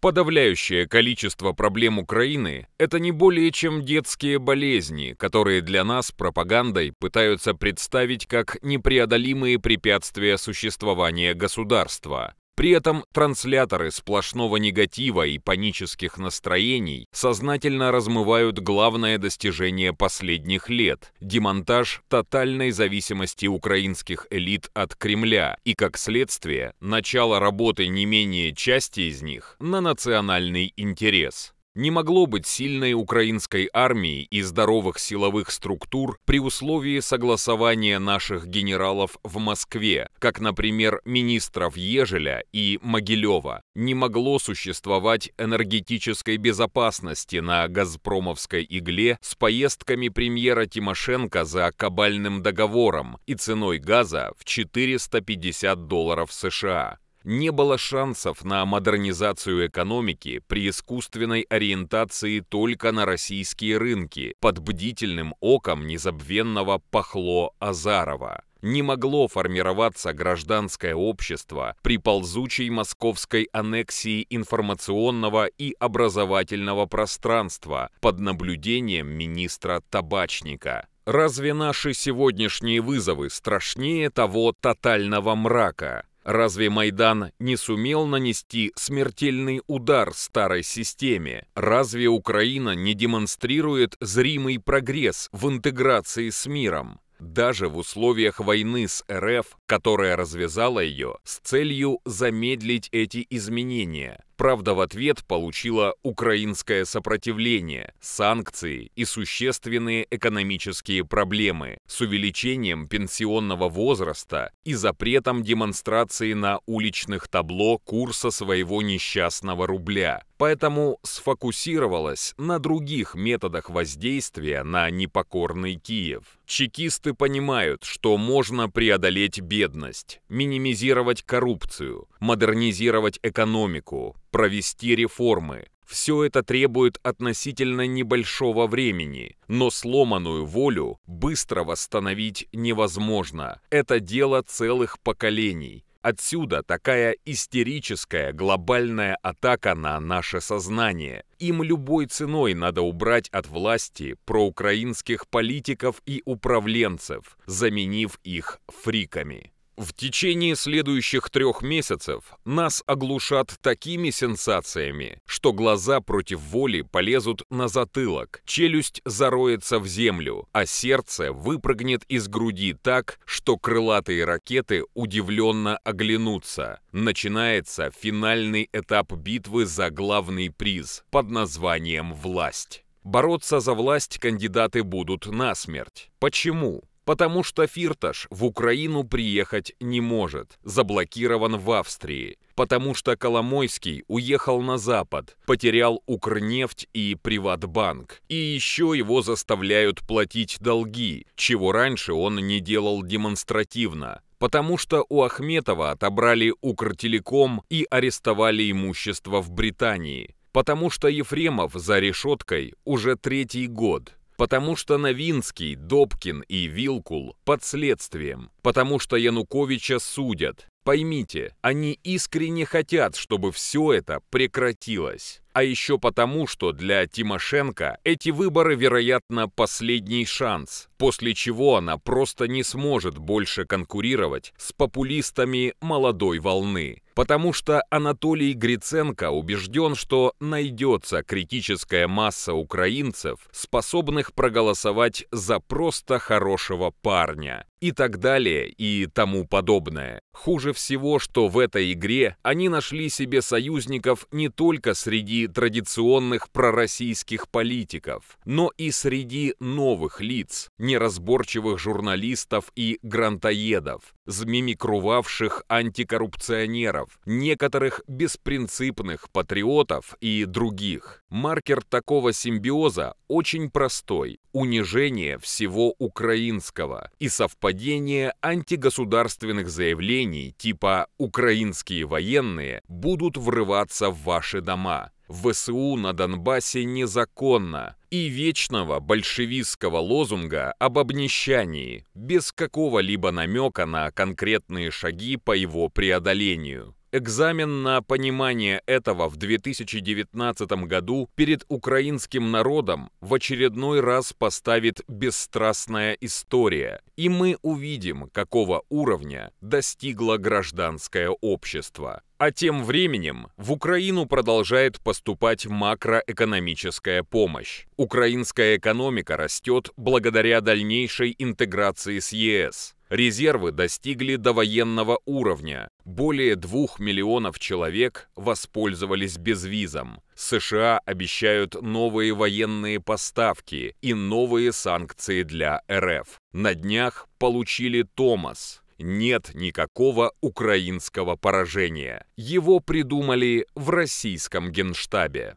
Подавляющее количество проблем Украины – это не более чем детские болезни, которые для нас пропагандой пытаются представить как непреодолимые препятствия существования государства. При этом трансляторы сплошного негатива и панических настроений сознательно размывают главное достижение последних лет – демонтаж тотальной зависимости украинских элит от Кремля и, как следствие, начало работы не менее части из них на национальный интерес. Не могло быть сильной украинской армии и здоровых силовых структур при условии согласования наших генералов в Москве, как, например, министров Ежеля и Могилева. Не могло существовать энергетической безопасности на «Газпромовской игле» с поездками премьера Тимошенко за кабальным договором и ценой газа в 450 долларов США. Не было шансов на модернизацию экономики при искусственной ориентации только на российские рынки под бдительным оком незабвенного Пахло Азарова. Не могло формироваться гражданское общество при ползучей московской аннексии информационного и образовательного пространства под наблюдением министра Табачника. Разве наши сегодняшние вызовы страшнее того тотального мрака? Разве Майдан не сумел нанести смертельный удар старой системе? Разве Украина не демонстрирует зримый прогресс в интеграции с миром? даже в условиях войны с РФ, которая развязала ее с целью замедлить эти изменения. Правда, в ответ получила украинское сопротивление, санкции и существенные экономические проблемы с увеличением пенсионного возраста и запретом демонстрации на уличных табло курса своего несчастного рубля. Поэтому сфокусировалась на других методах воздействия на непокорный Киев. Чекисты понимают, что можно преодолеть бедность, минимизировать коррупцию, модернизировать экономику, провести реформы. Все это требует относительно небольшого времени, но сломанную волю быстро восстановить невозможно. Это дело целых поколений. Отсюда такая истерическая глобальная атака на наше сознание. Им любой ценой надо убрать от власти проукраинских политиков и управленцев, заменив их фриками. В течение следующих трех месяцев нас оглушат такими сенсациями, что глаза против воли полезут на затылок, челюсть зароется в землю, а сердце выпрыгнет из груди так, что крылатые ракеты удивленно оглянутся. Начинается финальный этап битвы за главный приз под названием «Власть». Бороться за власть кандидаты будут насмерть. Почему? потому что Фирташ в Украину приехать не может, заблокирован в Австрии, потому что Коломойский уехал на Запад, потерял Укрнефть и Приватбанк, и еще его заставляют платить долги, чего раньше он не делал демонстративно, потому что у Ахметова отобрали Укртелеком и арестовали имущество в Британии, потому что Ефремов за решеткой уже третий год – потому что Новинский, Добкин и Вилкул под следствием, потому что Януковича судят. Поймите, они искренне хотят, чтобы все это прекратилось. А еще потому, что для Тимошенко эти выборы, вероятно, последний шанс, после чего она просто не сможет больше конкурировать с популистами молодой волны. Потому что Анатолий Гриценко убежден, что найдется критическая масса украинцев, способных проголосовать за просто хорошего парня и так далее и тому подобное. Хуже всего, что в этой игре они нашли себе союзников не только среди традиционных пророссийских политиков, но и среди новых лиц, неразборчивых журналистов и грантоедов, змимикрувавших антикоррупционеров, пионеров, некоторых беспринципных патриотов и других. Маркер такого симбиоза очень простой – унижение всего украинского и совпадение антигосударственных заявлений типа «украинские военные будут врываться в ваши дома». ВСУ на Донбассе незаконно, и вечного большевистского лозунга об обнищании, без какого-либо намека на конкретные шаги по его преодолению. Экзамен на понимание этого в 2019 году перед украинским народом в очередной раз поставит бесстрастная история, и мы увидим, какого уровня достигло гражданское общество. А тем временем в Украину продолжает поступать макроэкономическая помощь. Украинская экономика растет благодаря дальнейшей интеграции с ЕС. Резервы достигли до военного уровня. Более двух миллионов человек воспользовались безвизом. США обещают новые военные поставки и новые санкции для РФ. На днях получили Томас. Нет никакого украинского поражения. Его придумали в российском генштабе.